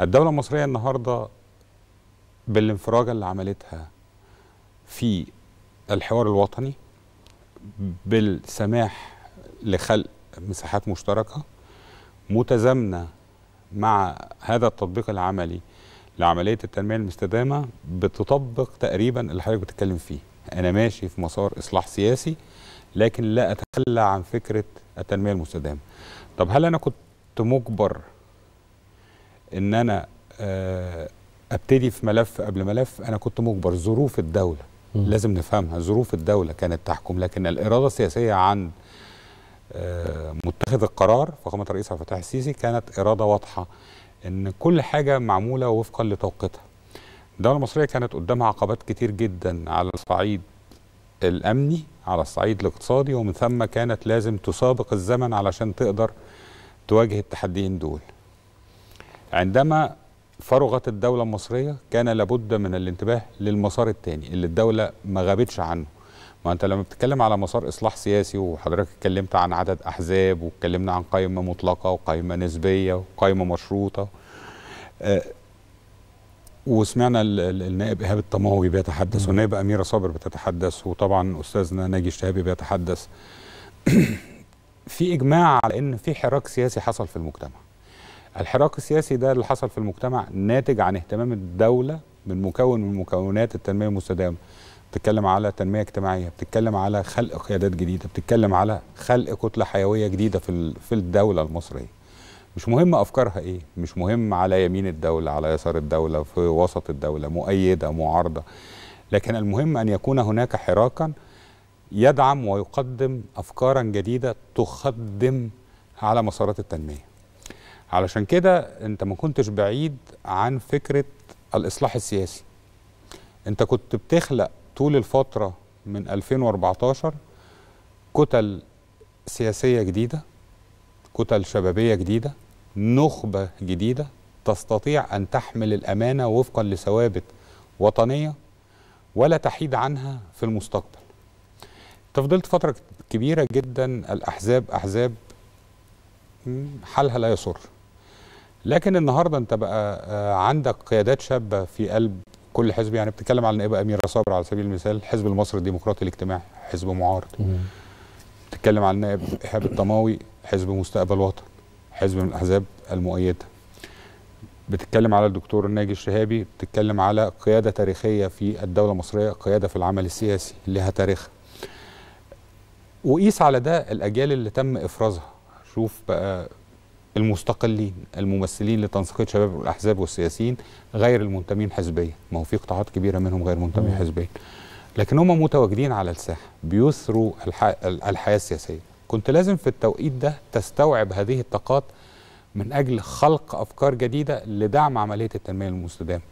الدولة المصرية النهاردة بالانفراجة اللي عملتها في الحوار الوطني بالسماح لخلق مساحات مشتركة متزامنة مع هذا التطبيق العملي لعملية التنمية المستدامة بتطبق تقريبا اللي حضرتك بتتكلم فيه أنا ماشي في مسار إصلاح سياسي لكن لا أتخلى عن فكرة التنمية المستدامة طب هل أنا كنت مجبر ان انا آه، ابتدي في ملف قبل ملف انا كنت مجبر ظروف الدوله م. لازم نفهمها ظروف الدوله كانت تحكم لكن الاراده السياسيه عند آه، متخذ القرار فخامه الرئيس عبد الفتاح السيسي كانت اراده واضحه ان كل حاجه معموله وفقا لتوقيتها الدوله المصريه كانت قدامها عقبات كتير جدا على الصعيد الامني على الصعيد الاقتصادي ومن ثم كانت لازم تسابق الزمن علشان تقدر تواجه التحديين دول عندما فرغت الدولة المصرية كان لابد من الانتباه للمسار الثاني اللي الدولة ما غابتش عنه ما انت لما بتتكلم على مسار اصلاح سياسي وحضرتك اتكلمت عن عدد احزاب واتكلمنا عن قائمه مطلقه وقائمه نسبيه وقائمه مشروطه آه وسمعنا النائب ايهاب الطماوي بيتحدث والنائب اميره صابر بتتحدث وطبعا استاذنا ناجي الشهابي بيتحدث في اجماع على ان في حراك سياسي حصل في المجتمع الحراك السياسي ده اللي حصل في المجتمع ناتج عن اهتمام الدولة من مكون من مكونات التنمية المستدامة بتتكلم على تنمية اجتماعية بتتكلم على خلق قيادات جديدة بتتكلم على خلق كتلة حيوية جديدة في, في الدولة المصرية مش مهم أفكارها إيه مش مهم على يمين الدولة على يسار الدولة في وسط الدولة مؤيدة معارضة لكن المهم أن يكون هناك حراكا يدعم ويقدم أفكارا جديدة تخدم على مسارات التنمية علشان كده انت ما كنتش بعيد عن فكره الاصلاح السياسي انت كنت بتخلق طول الفتره من 2014 كتل سياسيه جديده كتل شبابيه جديده نخبه جديده تستطيع ان تحمل الامانه وفقا لثوابت وطنيه ولا تحيد عنها في المستقبل تفضلت فتره كبيره جدا الاحزاب احزاب حالها لا يسر لكن النهارده انت بقى آه، عندك قيادات شابه في قلب كل حزب يعني بتتكلم على نائب امير صابر على سبيل المثال الحزب المصري الديمقراطي الاجتماعي حزب معارض بتتكلم على النائب ايهاب الطماوي حزب مستقبل وطن حزب من الاحزاب المؤيده بتتكلم على الدكتور ناجي الشهابي بتتكلم على قياده تاريخيه في الدوله المصريه قياده في العمل السياسي لها تاريخها وقيس على ده الاجيال اللي تم افرازها شوف بقى المستقلين الممثلين لتنسيقيه شباب الاحزاب والسياسيين غير المنتمين حزبيا ما هو في قطاعات كبيره منهم غير منتمين حزبيا لكن هم متواجدين على الساحه بيثروا الح... الحياه السياسيه كنت لازم في التوقيت ده تستوعب هذه الطاقات من اجل خلق افكار جديده لدعم عمليه التنميه المستدامه